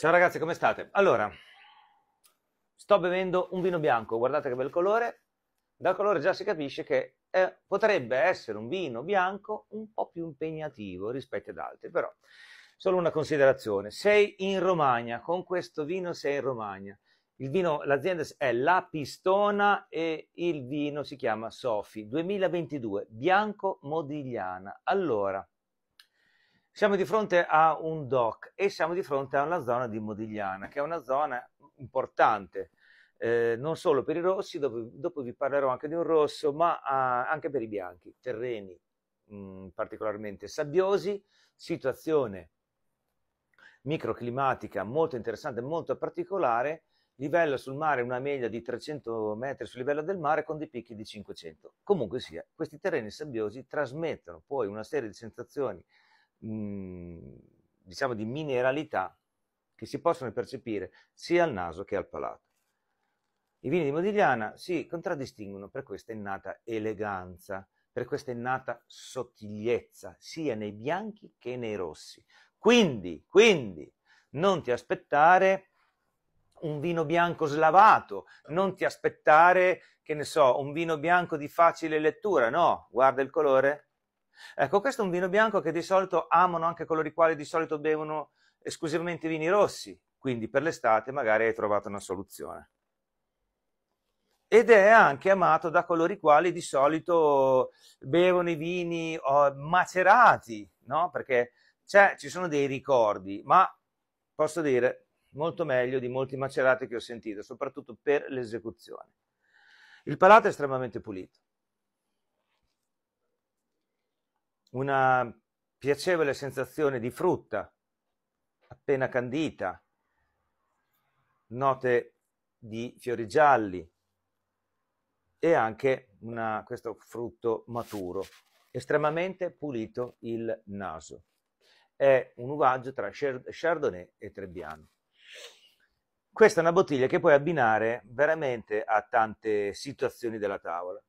Ciao ragazzi, come state? Allora, sto bevendo un vino bianco, guardate che bel colore. Dal colore già si capisce che eh, potrebbe essere un vino bianco un po' più impegnativo rispetto ad altri, però solo una considerazione. Sei in Romagna, con questo vino sei in Romagna. Il vino, l'azienda è La Pistona e il vino si chiama Sofi 2022, bianco Modigliana. Allora, siamo di fronte a un DOC e siamo di fronte a una zona di Modigliana, che è una zona importante, eh, non solo per i rossi, dopo, dopo, vi parlerò anche di un rosso, ma a, ah, anche per i bianchi, terreni mh, mm, particolarmente sabbiosi, situazione microclimatica molto interessante, molto particolare, livello sul mare, una media di 300 metri sul livello del mare con dei picchi di 500. Comunque sia, questi terreni sabbiosi trasmettono poi una serie di sensazioni Mhmm, diciamo di mineralità che si possono percepire sia al naso che al palato. I vini di Modigliana si contraddistinguono per questa innata eleganza, per questa innata sottigliezza, sia nei bianchi che nei rossi. Quindi, quindi, non ti aspettare un vino bianco slavato, non ti aspettare, che ne so, un vino bianco di facile lettura, no, guarda il colore, Ecco, questo è un vino bianco che di solito amano anche coloro i quali di solito bevono esclusivamente vini rossi, quindi per l'estate magari hai trovato una soluzione. Ed è anche amato da coloro i quali di solito bevono i vini oh, macerati, no? Perché ci sono dei ricordi, ma posso dire molto meglio di molti macerati che ho sentito, soprattutto per l'esecuzione. Il palato è estremamente pulito. una piacevole sensazione di frutta appena candita, note di fiori gialli e anche una, questo frutto maturo, estremamente pulito il naso. È un uvaggio tra Chardonnay e Trebbiano. Questa è una bottiglia che puoi abbinare veramente a tante situazioni della tavola.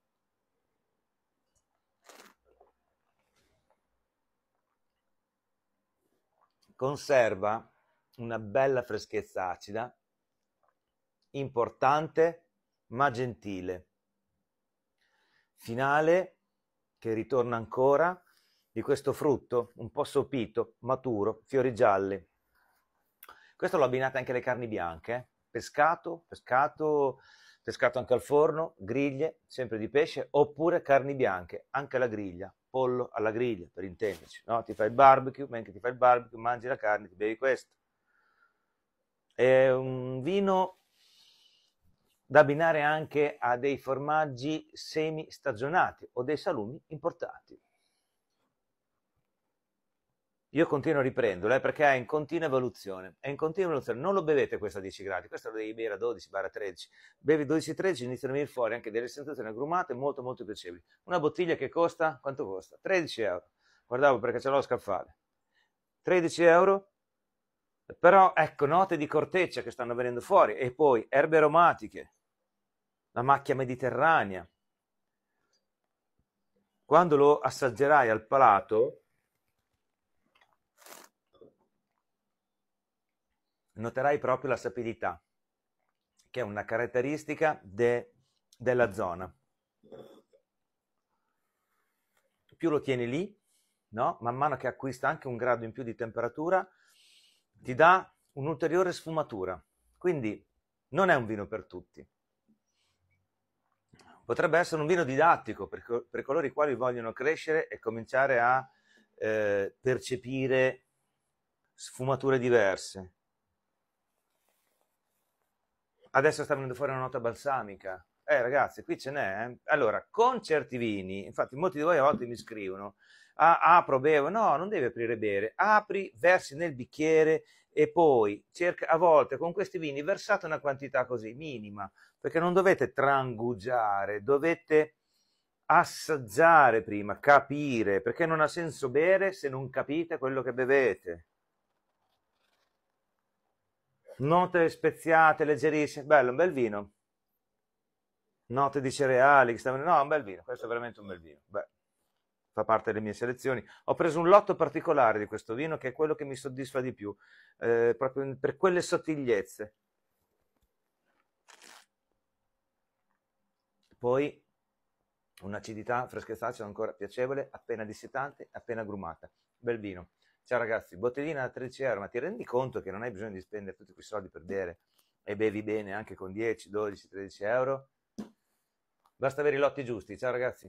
conserva una bella freschezza acida, importante ma gentile. Finale che ritorna ancora di questo frutto un po' sopito, maturo, fiori gialli. Questo l'ho abbinato anche alle carni bianche, eh. pescato, pescato pescato anche al forno, griglie, sempre di pesce, oppure carni bianche, anche alla griglia, pollo alla griglia, per intenderci, no? Ti fai il barbecue, mentre ti fai il barbecue, mangi la carne, ti bevi questo. È un vino da abbinare anche a dei formaggi semi stagionati o dei salumi importati. Io continuo a riprenderlo eh, perché è in continua evoluzione. È in continua evoluzione. Non lo bevete questo a 10 gradi, questo lo devi bere a 12 barra 13. Bevi 12-13, iniziano a venire fuori anche delle sensazioni agrumate molto molto piacevoli. Una bottiglia che costa, quanto costa? 13 euro. Guardavo perché ce l'ho a scaffale. 13 euro. Però ecco, note di corteccia che stanno venendo fuori. E poi erbe aromatiche, la macchia mediterranea. Quando lo assaggerai al palato noterai proprio la sapidità, che è una caratteristica de, della zona. Più lo tieni lì, no? man mano che acquista anche un grado in più di temperatura, ti dà un'ulteriore sfumatura. Quindi non è un vino per tutti. Potrebbe essere un vino didattico per, per coloro i quali vogliono crescere e cominciare a eh, percepire sfumature diverse, Adesso sta venendo fuori una nota balsamica. Eh ragazzi, qui ce n'è. Eh? Allora, con certi vini, infatti molti di voi a volte mi scrivono, ah, apro, bevo, no, non devi aprire bere, apri, versi nel bicchiere e poi cerca, a volte con questi vini versate una quantità così minima, perché non dovete trangugiare, dovete assaggiare prima, capire, perché non ha senso bere se non capite quello che bevete note speziate, leggerissime, bello, un bel vino. Note di cereali, che stavano... no, un bel vino, questo è veramente un bel vino. Beh, fa parte delle mie selezioni. Ho preso un lotto particolare di questo vino che è quello che mi soddisfa di più, eh, proprio per quelle sottigliezze. Poi un'acidità, freschezza ancora piacevole, appena dissectante, appena grumata. Bel vino. Ciao ragazzi, bottiglina da 13 euro, ma ti rendi conto che non hai bisogno di spendere tutti quei soldi per bere e bevi bene anche con 10, 12, 13 euro? Basta avere i lotti giusti. Ciao ragazzi.